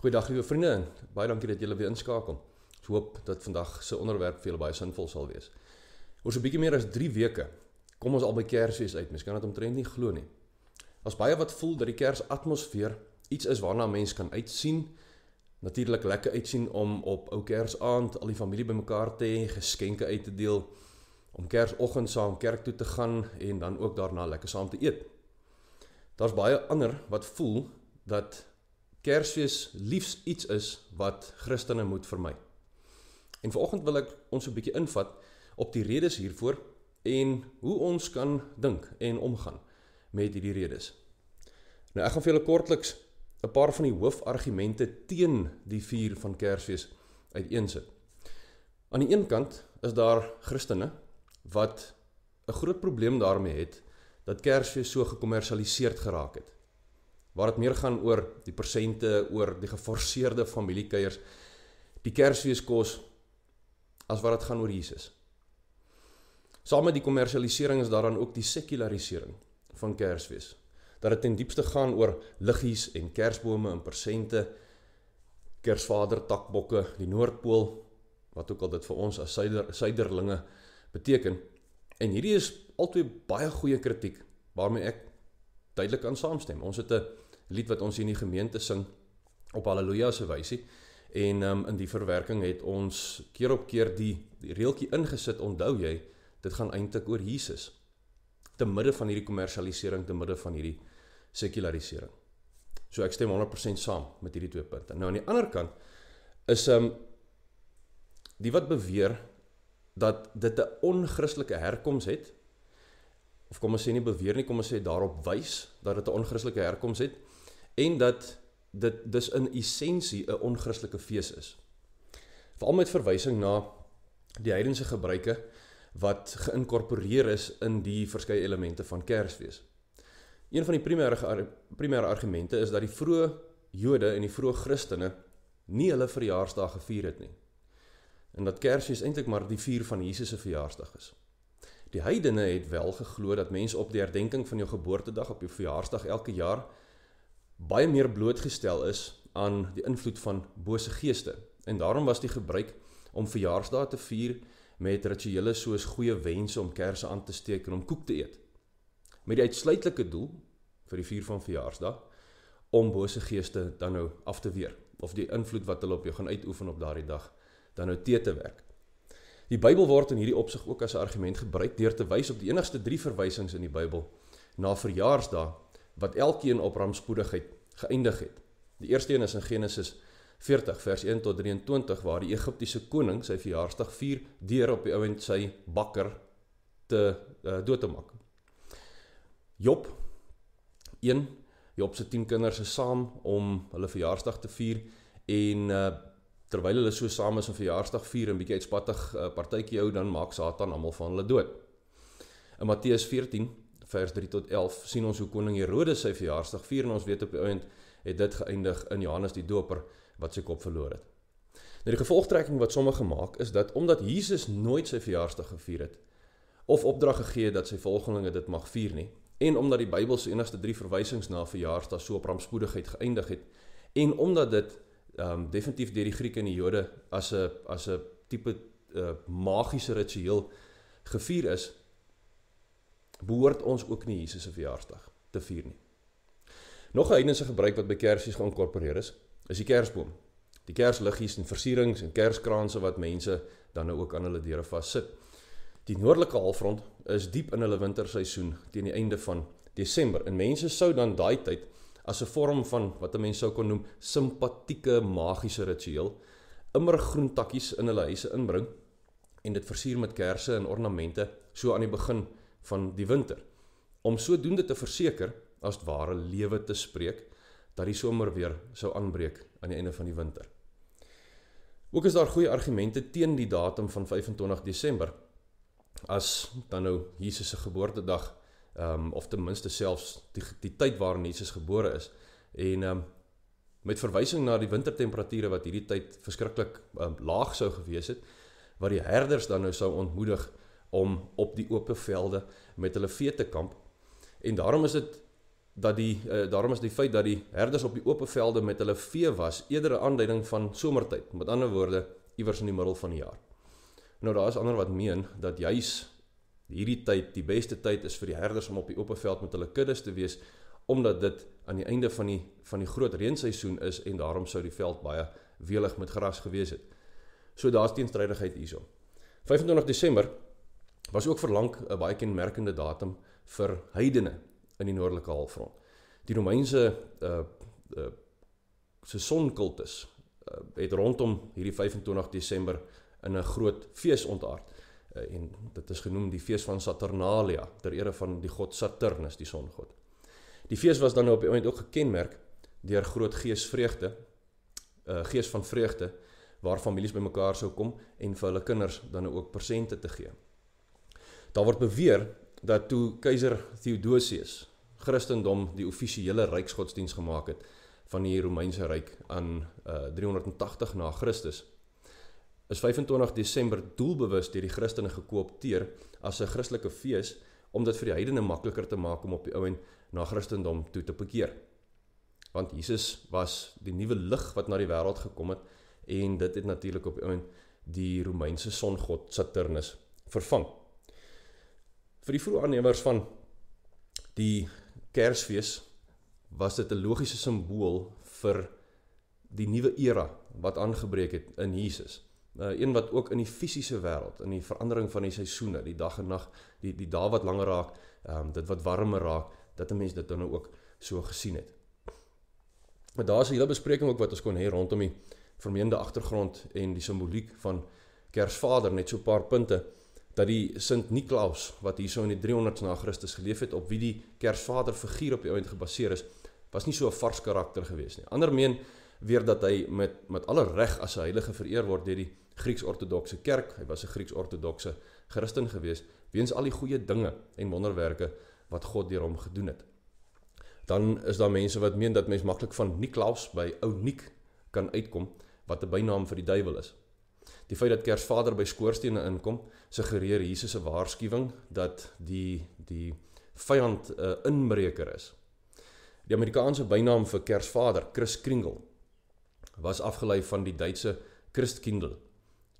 Goeiedag liewe vriende. Baie dankie dat julle weer inskakel. Ek so hoop dat vandag se onderwerp vir julle baie sinvol sal wees. Oor so 'n bietjie meer as 3 weke kom ons al by Kersfees uit. Mens kan dit omtrent nie glo nie. Ons baie wat voel dat die Kersatmosfeer iets is waarna mense kan uitsien. Natuurlik lekker uitsien om op ou Kersaand al die familie bymekaar te hê, geskenke uit te deel, om Kersoggend saam kerk toe te gaan en dan ook daarna lekker saam te eet. Daar's baie ander wat voel dat Kersfees liefs iets is wat Christene moet vermy. En vanoggend wil ek ons 'n bietjie invat op die redes hiervoor en hoe ons kan dink en omgaan met hierdie redes. Nou ek gaan vir julle kortliks 'n paar van die hoofargumente teen die vier van Kersfees uiteensit. Aan die een kant is daar Christene wat 'n groot probleem daarmee het dat Kersfees so gekommersialiseerd geraak het waar dit meer gaan oor die persente oor die geforseerde familiekeiers die Kersfeeskos as wat dit gaan oor Jesus. Saam met die kommersialisering is daaraan ook die sekularisering van Kersfees. Dat dit ten diepste gaan oor liggies en kersbome en persente, Kersvader takbokke, die Noordpool wat ook al dit vir ons as suider suiderlinge beteken. En hierdie is altyd baie goeie kritiek waarmee ek duidelik aan saamstem. Ons het 'n lied wat ons in die gemeente sing op haleluja se wysie en um, in die verwerking het ons keer op keer die, die reeltjie ingesit onthou jy dit gaan eintlik oor Jesus te midde van hierdie kommersialisering te midde van hierdie sekularisering so ek stem 100% saam met hierdie twee punte nou aan die ander kant is um die wat beweer dat dit 'n onchristelike herkoms het of kom ons sê nie beweer nie kom ons sê daarop wys dat dit 'n onchristelike herkoms het en dat dit dus in essensie 'n onchristelike fees is. Veral met verwysing na die heidense gebruike wat geïnkorporeer is in die verskeie elemente van Kersfees. Een van die primêre primêre argumente is dat die vroeë Jode en die vroeë Christene nie hulle verjaarsdag gevier het nie. En dat Kersfees eintlik maar die vier van Jesus se verjaarsdag is. Die heidene het wel geglo dat mense op die herdenking van jou geboortedag op jou verjaarsdag elke jaar baie meer blootgestel is aan die invloed van bose geeste. En daarom was die gebruik om verjaarsdae te vier met rituele soos goeie wense om kerse aan te steek en om koek te eet. Met die uitsluitlike doel vir die vier van verjaarsdae om bose geeste dan nou af te weer of die invloed wat hulle op jou gaan uitoefen op daardie dag dan nou te te werk. Die Bybel word in hierdie opsig ook as 'n argument gebruik deur te wys op die enigste drie verwysings in die Bybel na verjaarsdae wat elkeen op rampspoedigheid geëindig het. Die eerste een is in Genesis 40 vers 1 tot 23 waar die Egiptiese koning sy verjaarsdag vier deur op die ou en sy bakker te uh, dood te maak. Job 1 Job se 10 kinders is saam om hulle verjaarsdag te vier en uh, terwyl hulle so saam is om verjaarsdag vier en bietjie uitspattig uh, partytjie hou dan maak Satan almal van hulle dood. In Matteus 14 vers 3 tot 11 sien ons hoe koning Herodes sy verjaarsdag vier en ons weet op die oënd het dit geëindig in Johannes die Doper wat sy kop verloor het. Nou die gevolgtrekking wat sommige maak is dat omdat Jesus nooit sy verjaarsdag gevier het of opdrag gegee het dat sy volgelinge dit mag vier nie en omdat die Bybel se enigste drie verwysings na verjaarsdae so op rampspoedigheid geëindig het en omdat dit ehm um, definitief deur die Grieke en die Jode as 'n as 'n tipe uh, eh, magiese ritueel gevier is behoort ons ook nie Jesus se verjaarsdag te vier nie. Nog 'n heidense gebruik wat by Kersfees geïnkorporeer is, is die Kersboom. Die Kersliggies en versierings en Kerskranse wat mense dan nou ook aan hulle deure vassit. Die noordelike halfrond is diep in hulle winterseisoen teen die einde van Desember en mense sou dan daai tyd as 'n vorm van wat 'n mens sou kon noem simpatieke magiese ritueel immer groen takkies in hulle huise inbring en dit versier met kersse en ornamente so aan die begin van die winter om sodoende te verseker as ware lewe te spreek dat die somer weer sou aanbreek aan die einde van die winter. Ook is daar goeie argumente teen die datum van 25 Desember as dan nou Jesus se geboortedag ehm um, of ten minste selfs die, die tyd waarin Jesus gebore is en ehm um, met verwysing na die wintertemperature wat hierdie tyd verskriklik um, laag sou gewees het wat die herders dan nou sou ontmoedig om op die oop velde met hulle vee te kamp. En daarom is dit dat die uh, daarom is die feit dat die herders op die oop velde met hulle vee was eerder 'n aanduiding van somertyd. Met ander woorde, iewers in die middel van die jaar. Nou daar is ander wat meen dat juis hierdie tyd die beste tyd is vir die herders om op die oop veld met hulle kuddes te wees omdat dit aan die einde van die van die groot reenseisoen is en daarom sou die veld baie welig met gras gewees het. So daar's teenstrydigheid hierso. 25 Desember was ook vir lank 'n baie kenmerkende datum vir heidene in die noordelike halfrond. Die Romeinse uh uh se sonkultus uh, het rondom hierdie 25 Desember in 'n groot fees ontaard uh, en dit is genoem die fees van Saturnalia ter ere van die god Saturnus, die songod. Die fees was dan op 'n oomblik ook gekenmerk deur groot geesvreugde, 'n uh, gees van vreugde waar families bymekaar sou kom en vir hulle kinders dan ook persente te gee Daar word beweer dat toe keiser Theodosius Christendom die offisiële ryksgodsdiens gemaak het van die Romeinse ryk aan uh, eh, 380 na Christus is 25 Desember doelbewus deur die Christene gekoopteer as 'n Christelike fees om dit vir die heidene makliker te maak om op die ou en na Christendom toe te bekeer. Want Jesus was die nuwe lig wat na die wêreld gekom het en dit het natuurlik op die ou en die Romeinse songod Saturnus vervang vir die vroeë aannemers van die Kersfees was dit 'n logiese simbool vir die nuwe era wat aangebreek het in Jesus. 'n uh, eh, Een wat ook in die fisiese wêreld, in die verandering van die seisoene, die dag en nag, die die dae wat langer raak, ehm um, dit wat warmer raak, dat 'n mens dit dan nou ook so gesien het. Maar daar's 'n hele bespreking ook wat ons kon hê rondom die vermeende agtergrond en die simboliek van Kersvader net so 'n paar punte dat die Sint Niklaus wat hierso in die 300s na Christus geleef het op wie die Kersvader figuur op die oomblik gebaseer is, was nie so 'n vars karakter gewees nie. Ander meen weer dat hy met met alle reg as 'n heilige vereer word deur die Grieks-Ortodokse Kerk. Hy was 'n Grieks-Ortodokse Christen gewees weens al die goeie dinge en wonderwerke wat God deur hom gedoen het. Dan is daar mense wat meen dat mens maklik van Niklaus by ou Nik kan uitkom wat 'n bynaam vir die duiwel is. Die feit dat Kersvader by skoorstene inkom, suggereer Jesus se waarskuwing dat die die vyand 'n uh, eh, inbreker is. Die Amerikaanse bynaam vir Kersvader, Chris Kringle, was afgelei van die Duitse Christkindl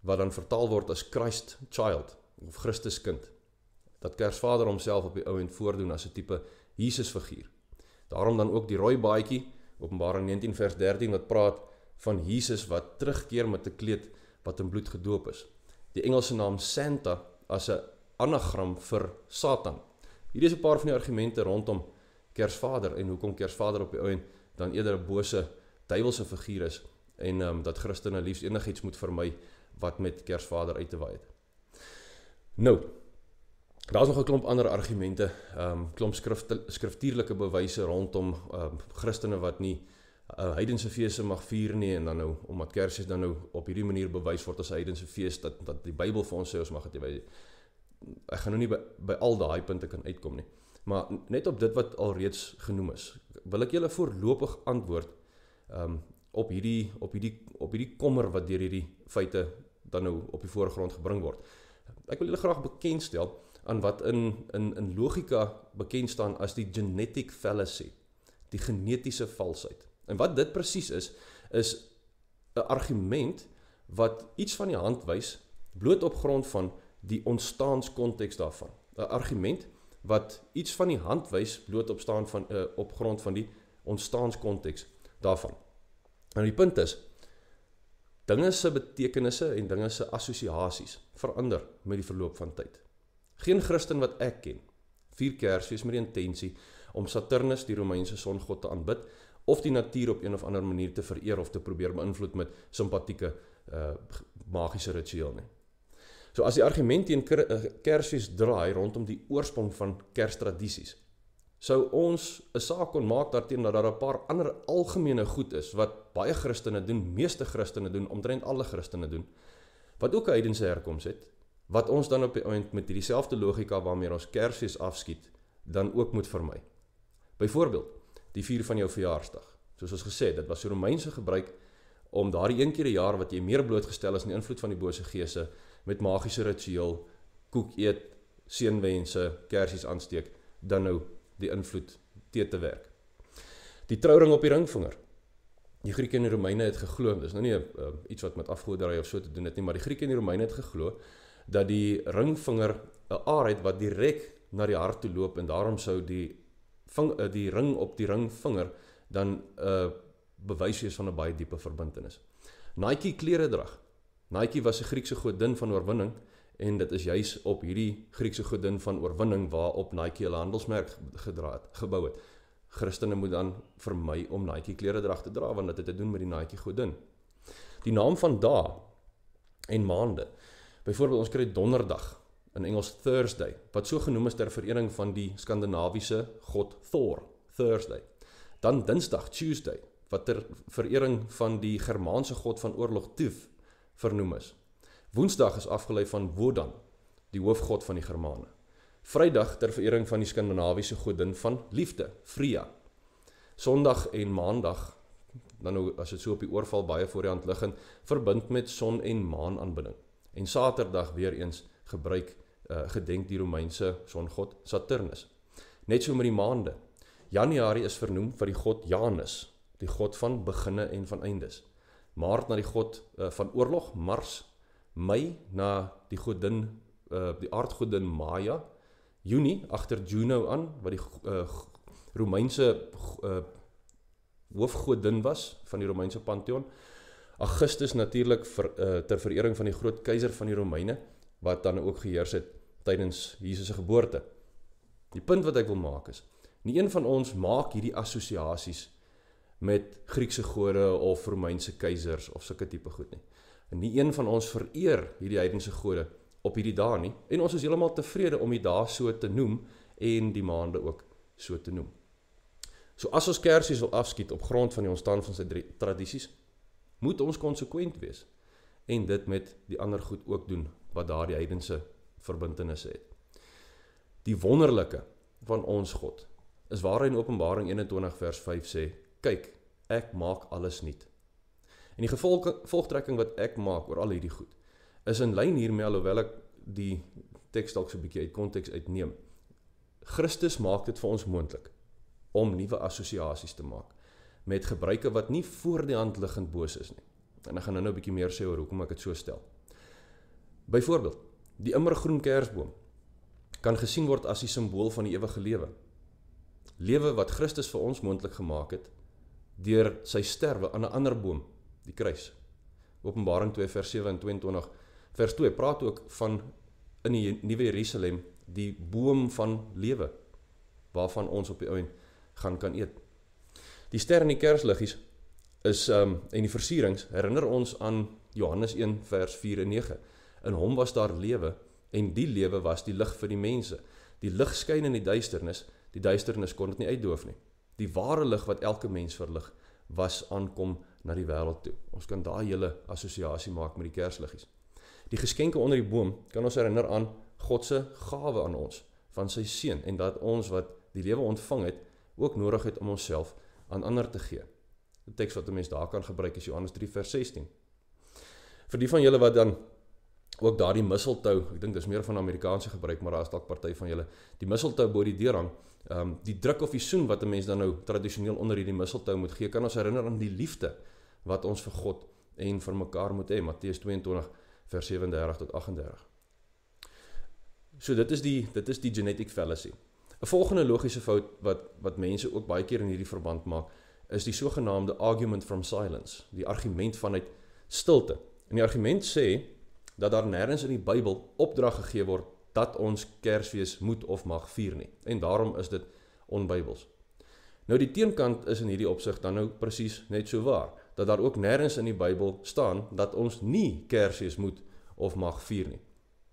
wat dan vertaal word as Christ Child of Christuskind. Dat Kersvader homself op die ou end voordoen as 'n tipe Jesusfiguur. Daarom dan ook die rooi baadjie, Openbaring 19 vers 13 wat praat van Jesus wat terugkeer met 'n kleed wat in bloed gedoop is. Die Engelse naam Santa as 'n anagram vir Satan. Hierdie is 'n paar van die argumente rondom Kersvader en hoekom Kersvader op die ou en dan eerder 'n bose duiwelse figuur is en ehm um, dat Christene liefs enigiets moet vermy wat met Kersvader uit te waai het. Nou. Daar's nog 'n klomp ander argumente, ehm um, klomp skrifte skriftuurlike bewyse rondom ehm um, Christene wat nie uh, heidense feeste mag vier nie en dan nou omdat Kersfees dan nou op hierdie manier bewys word as 'n heidense fees dat dat die Bybel vir ons sê ons mag dit wees. Ek gaan nou nie by, by al daai punte kan uitkom nie. Maar net op dit wat alreeds genoem is, wil ek julle voorlopig antwoord um op hierdie op hierdie op hierdie kommer wat deur hierdie feite dan nou op die voorgrond gebring word. Ek wil julle graag bekendstel aan wat in in in logika bekend staan as die genetic fallacy, die genetiese valsheid. En wat dit presies is, is 'n argument wat iets van die hand wys bloot op grond van die ontstaanskonteks daarvan. 'n Argument wat iets van die hand wys bloot op staan van uh, op grond van die ontstaanskonteks daarvan. Nou die punt is dinge se betekenisse en dinge se assosiasies verander met die verloop van tyd. Geen Christen wat ek ken vier Kersfees met die intensie om Saturnus die Romeinse songod te aanbid of die natuur op een of ander manier te vereer of te probeer beïnvloed met simpatieke uh eh, magiese ritueel nie. So as die argument teen eh, Kersfees draai rondom die oorsprong van Kerstradisies, sou ons 'n saak kon maak daarteenoor dat daar 'n paar ander algemene goed is wat baie Christene doen, meeste Christene doen, omtrent alle Christene doen, wat ook 'n heidense herkoms het, wat ons dan op die oomblik met hierdieselfde logika waarmee ons Kersfees afskiet, dan ook moet vermy. Byvoorbeeld, die vier van jou verjaarsdag. Soos ons gesê het, dit was die Romeinse gebruik om daardie een keer 'n jaar wat jy meer blootgestel is aan die invloed van die bose geese met magiese ritueel, koek eet, seënwense, kersies aansteek, dan nou die invloed te te werk. Die trouring op die ringvinger. Die Grieke en die Romeine het geglo, dis nou nie uh, iets wat met afgoderry of so te doen het nie, maar die Grieke en die Romeine het geglo dat die ringvinger 'n aard het wat direk na die hart toe loop en daarom sou die ving, uh, die ring op die ringvinger dan uh bewys jy van 'n baie diepe verbintenis. Nike kleredrag. Nike was 'n Griekse godin van oorwinning en dit is juis op hierdie Griekse godin van oorwinning waarop Nike hulle handelsmerk gedra het, gebou het. Christene moet dan vermy om Nike kleredrag te dra want dit het te doen met die Nike godin. Die naam van dae en maande. Byvoorbeeld ons kry donderdag in Engels Thursday, wat so genoem is ter verering van die Skandinawiese god Thor, Thursday. Dan Dinsdag, Tuesday, wat ter verering van die Germaanse god van oorlog Tyf vernoem is. Woensdag is afgelei van Wodan, die hoofgod van die Germane. Vrydag ter verering van die Skandinawiese godin van liefde, Freya. Sondag en Maandag dan nou as dit so op die oorval baie voor die hand liggend verbind met son en maan aanbidding. En Saterdag weer eens gebruik Eh, gedenk die Romeinse songod Saturnus. Net so met die maande. Januarie is vernoem vir die god Janus, die god van beginne en van eindes. Maart na die god uh, van oorlog Mars, Mei na die godin uh, die aardgodin Maya, Junie agter Juno aan wat die uh, Romeinse uh, hoofgodin was van die Romeinse Pantheon. Augustus natuurlik vir uh, ter verering van die groot keiser van die Romeine wat dan ook geheers het tydens Jesus se geboorte. Die punt wat ek wil maak is, nie een van ons maak hierdie assosiasies met Griekse gode of Romeinse keisers of sulke tipe goed nie. En nie een van ons vereer hierdie heidense gode op hierdie dae nie en ons is heeltemal tevrede om dit daar so te noem en die maande ook so te noem. So as ons Kersfees wil afskiet op grond van die ontstaan van sy tradisies, moet ons konsekwent wees en dit met die ander goed ook doen wat daardie heidense verbintenis het. Die wonderlike van ons God is waar hy in Openbaring 21 vers 5 sê: "Kyk, ek maak alles nuut." En die gevolgtrekking wat ek maak oor al hierdie goed is in lyn hiermee alhoewel ek die teks dalk so 'n bietjie uit konteks uitneem. Christus maak dit vir ons moontlik om nuwe assosiasies te maak met gebruike wat nie voor die hand liggend boos is nie. En ek gaan nou-nou 'n bietjie meer sê oor hoekom ek dit so stel. Byvoorbeeld, Die immergroen kersboom kan gesien word as die simbool van die ewige lewe. Lewe wat Christus vir ons moontlik gemaak het deur sy sterwe aan 'n ander boom, die kruis. Openbaring 2 vers 27 en 22 vers 2 praat ook van in die nuwe Jerusalem die boom van lewe waarvan ons op die ouen gaan kan eet. Die ster in die kersliggies is um en die versierings herinner ons aan Johannes 1 vers 4 en 9 In hom was daar lewe en die lewe was die lig vir die mense. Die lig skyn in die duisternis, die duisternis kon dit nie uitdoof nie. Die ware lig wat elke mens verlig was aankom na die wêreld toe. Ons kan daai hele assosiasie maak met die kersliggies. Die geskenke onder die boom kan ons herinner aan God se gawe aan ons van sy seun en dat ons wat die lewe ontvang het, ook nodig het om onsself aan ander te gee. Die teks wat 'n mens daar kan gebruik is Johannes 3:16. Vir die van julle wat dan ook daardie mistletoe, ek dink dis meer van Amerikaanse gebruik, maar daar is dalk party van julle, die mistletoe bo die deurhang, ehm um, die druk of die soen wat 'n mens dan nou tradisioneel onder hierdie mistletoe moet gee, kan ons herinner aan die liefde wat ons vir God en vir mekaar moet hê, Matteus 22 vers 37 tot 38. So dit is die dit is die genetic fallacy. 'n Volgende logiese fout wat wat mense ook baie keer in hierdie verband maak, is die sogenaamde argument from silence, die argument vanuit stilte. En die argument sê dat daar nêrens in die Bybel opdrag gegee word dat ons Kersfees moet of mag vier nie. En daarom is dit onbybels. Nou die teenkant is in hierdie opsig dan nou presies net so waar dat daar ook nêrens in die Bybel staan dat ons nie Kersfees moet of mag vier nie.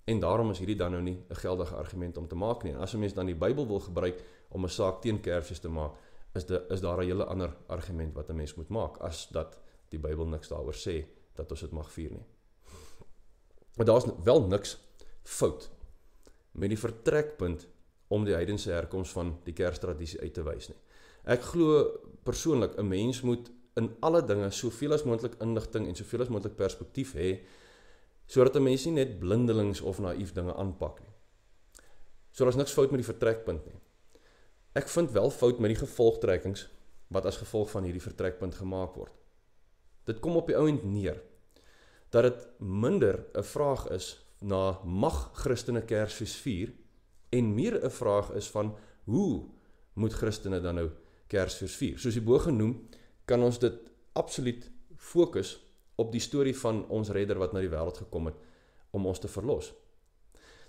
En daarom is hierdie dan nou nie 'n geldige argument om te maak nie. As 'n mens dan die Bybel wil gebruik om 'n saak teen Kersfees te maak, is dit is daar 'n hele ander argument wat 'n mens moet maak as dat die Bybel niks daaroor sê dat ons dit mag vier nie. Maar daar's wel niks fout met die vertrekpunt om die heidense herkoms van die kerstradisie uit te wys nie. Ek glo persoonlik 'n mens moet in alle dinge soveel as moontlik inligting en soveel as moontlik perspektief hê sodat 'n mens nie net blindelings of naïef dinge aanpak nie. So daar's niks fout met die vertrekpunt nie. Ek vind wel fout met die gevolgtrekkings wat as gevolg van hierdie vertrekpunt gemaak word. Dit kom op die ou end neer dat dit minder 'n vraag is na mag Christene Kersfees vier en meer 'n vraag is van hoe moet Christene dan nou Kersfees vier. Soos die bo genoem, kan ons dit absoluut fokus op die storie van ons redder wat na die wêreld gekom het om ons te verlos.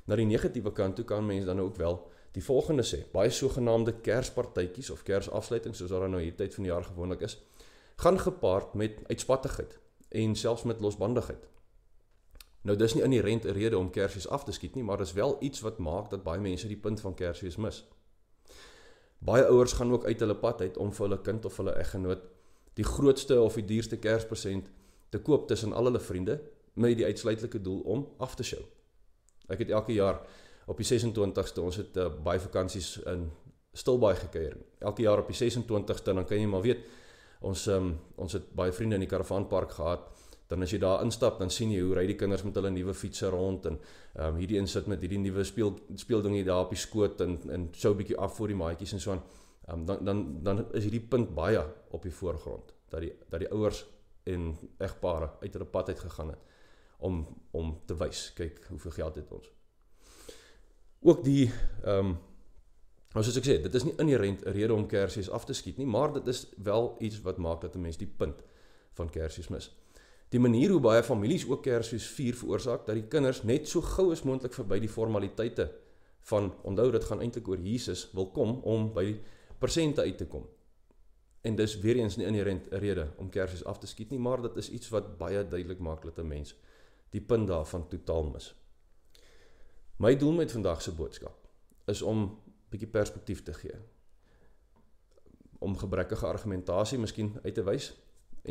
Na die negatiewe kant toe kan mense dan ook wel die volgende sê: baie sogenaamde kerspartytjies of kersafsluitings soos wat daar nou hierdie tyd van die jaar gewoonlik is, gaan gepaard met uitspattigheid en selfs met losbandigheid. Nou dis nie in die rent 'n rede om kersies af te skiet nie, maar dis wel iets wat maak dat baie mense die punt van kersies mis. Baie ouers gaan ook uit hulle pad uit om vir hulle kind of hulle eggenoot die grootste of die duurste kersgeskenk te koop tussen al hulle vriende met die uitsluitlike doel om af te sjou. Ek het elke jaar op die 26ste, ons het uh, baie vakansies in Stilbaai gekuier. Elke jaar op die 26ste dan kan jy maar weet, ons um, ons het baie vriende in die karavaanpark gehad. Dan as jy daar instap, dan sien jy hoe ry die kinders met hulle nuwe fietses rond en ehm um, hierdie een sit met hierdie nuwe speel speeldingie daar op die skoot en en sou 'n bietjie af voor die maatjies en so aan. Ehm um, dan dan dan is hierdie punt baie op die voorgrond dat die dat die ouers en egpaare uit hulle pad uit gegaan het om om te wys, kyk hoeveel geld het ons. Ook die ehm um, Nou soos ek sê, dit is nie inherënt 'n rede om Kersfees af te skiet nie, maar dit is wel iets wat maak dat 'n mens die punt van Kersfees mis. Die manier hoe baie families ook Kersfees vier veroorsaak dat die kinders net so gou as moontlik verby die formaliteite van onthou dit gaan eintlik oor Jesus wil kom om by persente uit te kom. En dis weer eens nie inherënt 'n rede om Kersfees af te skiet nie, maar dit is iets wat baie duidelik maak dat 'n mens die punt daarvan totaal mis. My doel met vandag se boodskap is om bietjie perspektief te gee. Om gebrekkige argumentasie miskien uit te wys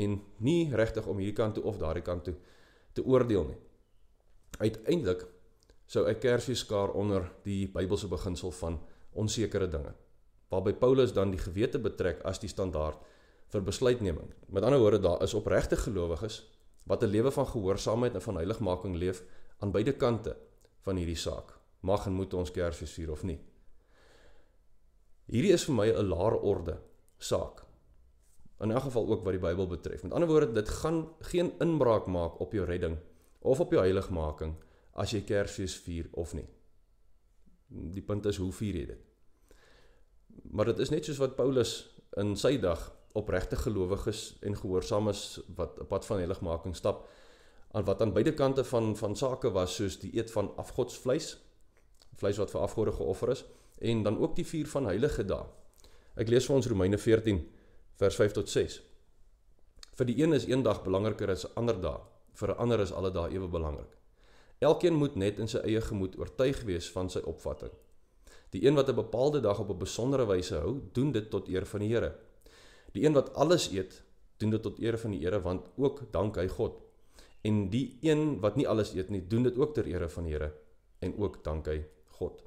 en nie regtig om hierdie kant toe of daardie kant toe te oordeel nie. Uiteindelik sou 'n kersie skaar onder die Bybelse beginsel van onsekere dinge, waarby Paulus dan die gewete betrek as die standaard vir besluitneming. Met ander woorde, daar is opregte gelowiges wat 'n lewe van gehoorsaamheid en van heiligmaking leef aan beide kante van hierdie saak. Mag en moet ons kersies vier of nie? Hierdie is vir my 'n laer orde saak. In 'n geval ook wat die Bybel betref. Met ander woorde, dit gaan geen inbraak maak op jou redding of op jou heiligmaking as jy Kersfees vier of nie. Die punt is hoe vier jy dit? Maar dit is net soos wat Paulus in sy dag opregte gelowiges en gehoorsaames wat 'n pad van heiligmaking stap aan wat aan beide kante van van sake was soos die eet van afgodsvleis, vleis wat vir afgode geoffer is en dan ook die vier van heilige dae. Ek lees vir ons Romeine 14 vers 5 tot 6. Vir die een is een dag belangriker as 'n ander dag, vir 'n ander is alle dae ewe belangrik. Elkeen moet net in sy eie gemoed oortuig wees van sy opvatting. Die een wat 'n bepaalde dag op 'n besondere wyse hou, doen dit tot eer van die Here. Die een wat alles eet, doen dit tot eer van die Here want ook dank hy God. En die een wat nie alles eet nie, doen dit ook ter eer van die Here en ook dank hy God.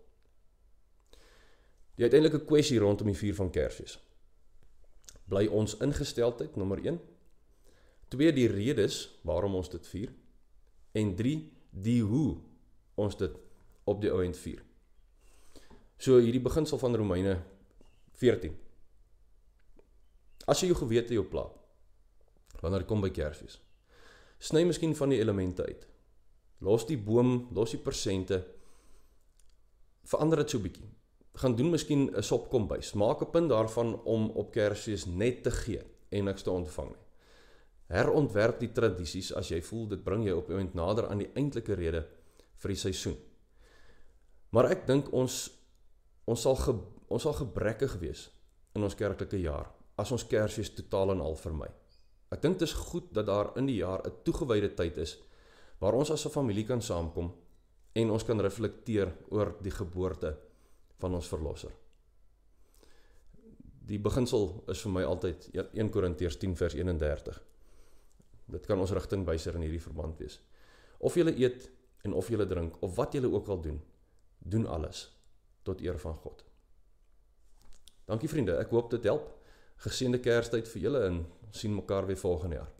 Die uiteindelike kwessie rondom die vuur van Kersfees. Bly ons ingesteldheid nommer 1. Twee die redes waarom ons dit vier en 3 die hoe ons dit op die oënd vier. So hierdie beginsel van Romeine 14. As jy jou gewete jou pla wanneer kom by Kersfees. Sny miskien van die elemente uit. Los die boom, los die persente. Verander dit so 'n bietjie gaan doen miskien 'n sop kombuis. Maak 'n punt daarvan om op Kersfees net te gee en niks te ontvang nie. Herontwerp die tradisies as jy voel dit bring jou op 'n punt nader aan die eintlike rede vir die seisoen. Maar ek dink ons ons sal ge, ons sal gebrekkig wees in ons kerklike jaar as ons Kersfees totaal en al vermy. Ek dink dit is goed dat daar in die jaar 'n toegewyde tyd is waar ons as 'n familie kan saamkom en ons kan reflekteer oor die geboorte van ons verlosser. Die beginsel is vir my altyd 1 Korintiërs 10 vers 31. Dit kan ons rigtingwyser in hierdie verband wees. Of jy eet en of jy drink of wat jy ook al doen, doen alles tot eer van God. Dankie vriende, ek hoop dit help. Geseënde Kerstyd vir julle en sien mekaar weer volgende jaar.